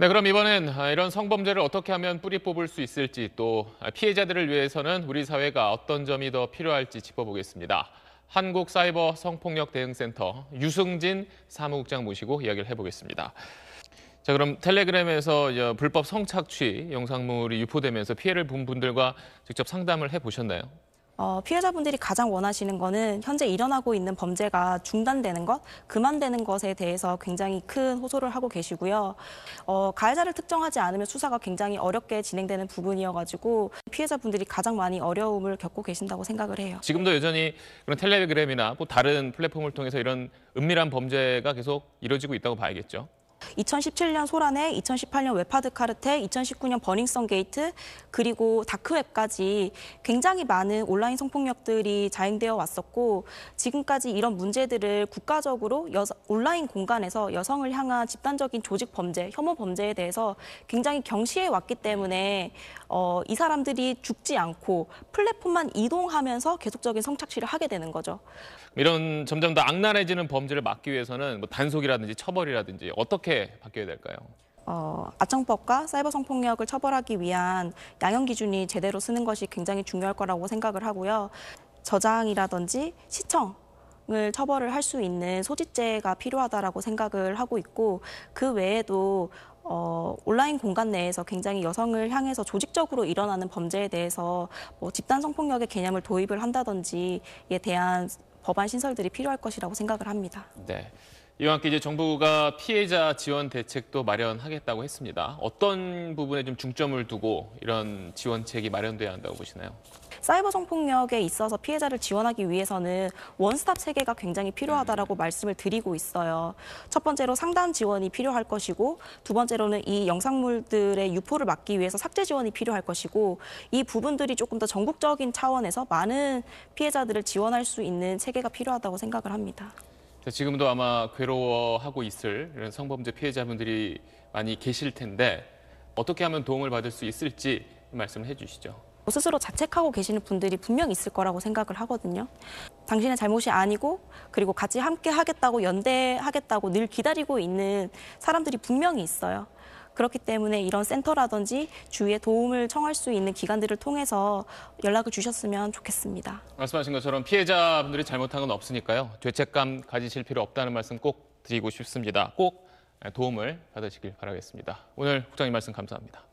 네, 그럼 이번엔 아, 이런 성범죄를 어떻게 하면 뿌리 뽑을 수 있을지 또 피해자들을 위해서는 우리 사회가 어떤 점이 더 필요할지 짚어보겠습니다. 한국사이버 성폭력 대응센터 유승진 사무국장 모시고 이야기를 해보겠습니다. 자, 그럼 텔레그램에서 어, 불법 성착취 영상물이 유포되면서 피해를 본 분들과 직접 상담을 해보셨나요? 어, 피해자분들이 가장 원하시는 거는 현재 일어나고 있는 범죄가 중단되는 것, 그만되는 것에 대해서 굉장히 큰 호소를 하고 계시고요. 어, 가해자를 특정하지 않으면 수사가 굉장히 어렵게 진행되는 부분이어가지고 피해자분들이 가장 많이 어려움을 겪고 계신다고 생각을 해요. 지금도 여전히 그런 텔레그램이나 뭐 다른 플랫폼을 통해서 이런 은밀한 범죄가 계속 이루어지고 있다고 봐야겠죠. 2017년 소란에, 2018년 웹하드 카르텔, 2019년 버닝썬 게이트, 그리고 다크웹까지 굉장히 많은 온라인 성폭력들이 자행되어 왔었고 지금까지 이런 문제들을 국가적으로 여 온라인 공간에서 여성을 향한 집단적인 조직 범죄, 혐오 범죄에 대해서 굉장히 경시해 왔기 때문에 어, 이 사람들이 죽지 않고 플랫폼만 이동하면서 계속적인 성착취를 하게 되는 거죠. 이런 점점 더 악랄해지는 범죄를 막기 위해서는 뭐 단속이라든지 처벌이라든지 어떻게 어 바뀌어야 될까요? 어, 아청법과 사이버 성폭력을 처벌하기 위한 양형 기준이 제대로 쓰는 것이 굉장히 중요할 거라고 생각을 하고요. 저장이라든지 시청 을 처벌을 할 수 있는 소지죄가 필요하다라고 생각을 하고 있고 그 외에도 어, 온라인 공간 내에서 굉장히 여성을 향해서 조직적으로 일어나는 범죄에 대해서 뭐 집단 성폭력의 개념을 도입을 한다든지에 대한 법안 신설들이 필요할 것이라고 생각을 합니다. 네. 이와 함께 이제 정부가 피해자 지원 대책도 마련하겠다고 했습니다. 어떤 부분에 좀 중점을 두고 이런 지원책이 마련돼야 한다고 보시나요? 사이버 성폭력에 있어서 피해자를 지원하기 위해서는 원스톱 체계가 굉장히 필요하다라고 음. 말씀을 드리고 있어요. 첫 번째로 상담 지원이 필요할 것이고 두 번째로는 이 영상물들의 유포를 막기 위해서 삭제 지원이 필요할 것이고 이 부분들이 조금 더 전국적인 차원에서 많은 피해자들을 지원할 수 있는 체계가 필요하다고 생각을 합니다. 지금도 아마 괴로워하고 있을 이런 성범죄 피해자분들이 많이 계실 텐데 어떻게 하면 도움을 받을 수 있을지 말씀을 해주시죠. 뭐 스스로 자책하고 계시는 분들이 분명 있을 거라고 생각을 하거든요. 당신의 잘못이 아니고 그리고 같이 함께 하겠다고 연대하겠다고 늘 기다리고 있는 사람들이 분명히 있어요. 그렇기 때문에 이런 센터라든지 주위에 도움을 청할 수 있는 기관들을 통해서 연락을 주셨으면 좋겠습니다. 말씀하신 것처럼 피해자분들이 잘못한 건 없으니까요. 죄책감 가지실 필요 없다는 말씀 꼭 드리고 싶습니다. 꼭 도움을 받으시길 바라겠습니다. 오늘 국장님 말씀 감사합니다.